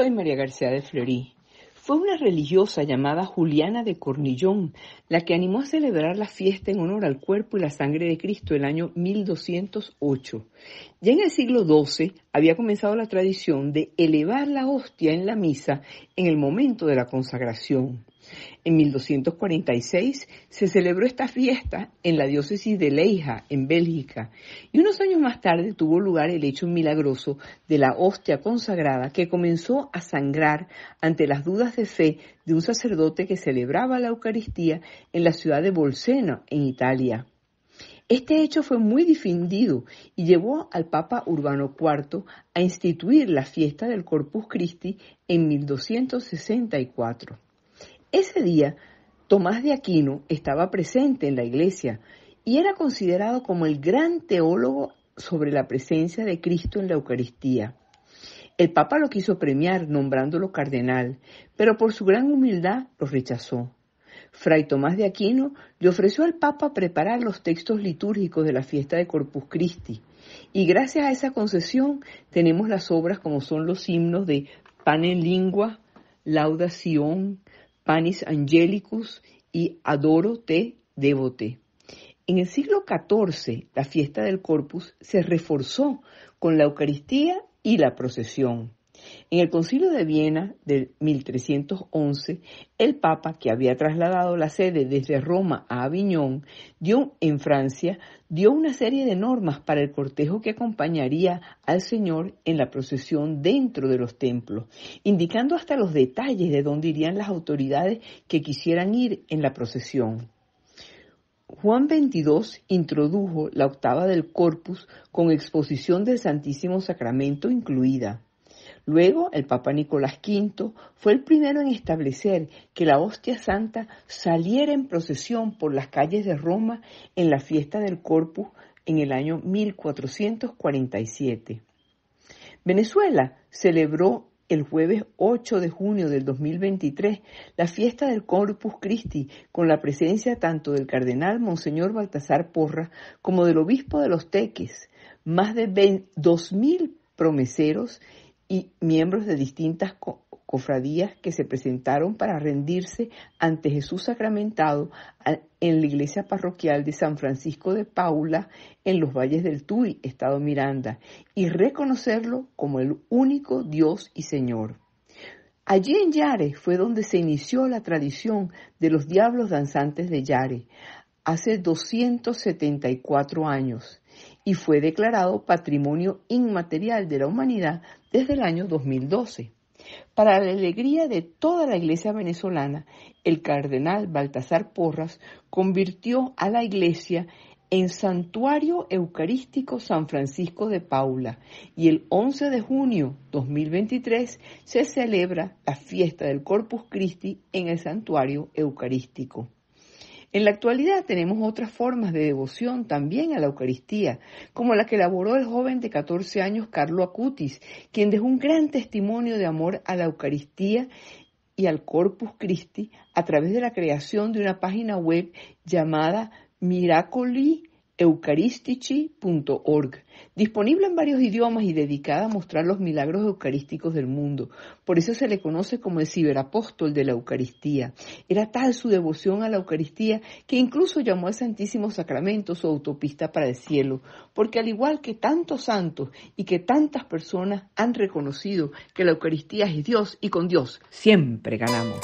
soy María García de Fleury. Fue una religiosa llamada Juliana de Cornillón la que animó a celebrar la fiesta en honor al cuerpo y la sangre de Cristo el año 1208. Ya en el siglo XII había comenzado la tradición de elevar la hostia en la misa en el momento de la consagración. En 1246 se celebró esta fiesta en la diócesis de Leija, en Bélgica, y unos años más tarde tuvo lugar el hecho milagroso de la hostia consagrada que comenzó a sangrar ante las dudas de fe de un sacerdote que celebraba la Eucaristía en la ciudad de Bolsena, en Italia. Este hecho fue muy difundido y llevó al Papa Urbano IV a instituir la fiesta del Corpus Christi en 1264. Ese día, Tomás de Aquino estaba presente en la iglesia y era considerado como el gran teólogo sobre la presencia de Cristo en la Eucaristía. El Papa lo quiso premiar nombrándolo cardenal, pero por su gran humildad lo rechazó. Fray Tomás de Aquino le ofreció al Papa preparar los textos litúrgicos de la fiesta de Corpus Christi, y gracias a esa concesión tenemos las obras como son los himnos de Pan en Lingua, Laudación, Panis Angelicus y Adoro te devote. En el siglo XIV, la fiesta del Corpus se reforzó con la Eucaristía y la procesión. En el concilio de Viena de 1311, el Papa, que había trasladado la sede desde Roma a Aviñón, en Francia, dio una serie de normas para el cortejo que acompañaría al Señor en la procesión dentro de los templos, indicando hasta los detalles de dónde irían las autoridades que quisieran ir en la procesión. Juan XXII introdujo la octava del corpus con exposición del Santísimo Sacramento incluida. Luego, el Papa Nicolás V fue el primero en establecer que la hostia santa saliera en procesión por las calles de Roma en la fiesta del Corpus en el año 1447. Venezuela celebró el jueves 8 de junio del 2023 la fiesta del Corpus Christi con la presencia tanto del cardenal Monseñor Baltasar Porra como del obispo de los Teques, más de 2.000 promeseros y miembros de distintas cofradías que se presentaron para rendirse ante Jesús sacramentado en la iglesia parroquial de San Francisco de Paula en los valles del Tuy, estado Miranda, y reconocerlo como el único Dios y Señor. Allí en Yare fue donde se inició la tradición de los diablos danzantes de Yare, hace 274 años y fue declarado Patrimonio Inmaterial de la Humanidad desde el año 2012. Para la alegría de toda la iglesia venezolana, el cardenal Baltasar Porras convirtió a la iglesia en Santuario Eucarístico San Francisco de Paula y el 11 de junio 2023 se celebra la fiesta del Corpus Christi en el Santuario Eucarístico. En la actualidad tenemos otras formas de devoción también a la Eucaristía, como la que elaboró el joven de 14 años Carlo Acutis, quien dejó un gran testimonio de amor a la Eucaristía y al Corpus Christi a través de la creación de una página web llamada Miracoli eucaristici.org, disponible en varios idiomas y dedicada a mostrar los milagros eucarísticos del mundo. Por eso se le conoce como el ciberapóstol de la Eucaristía. Era tal su devoción a la Eucaristía que incluso llamó al Santísimo Sacramento su autopista para el cielo, porque al igual que tantos santos y que tantas personas han reconocido que la Eucaristía es Dios y con Dios siempre ganamos.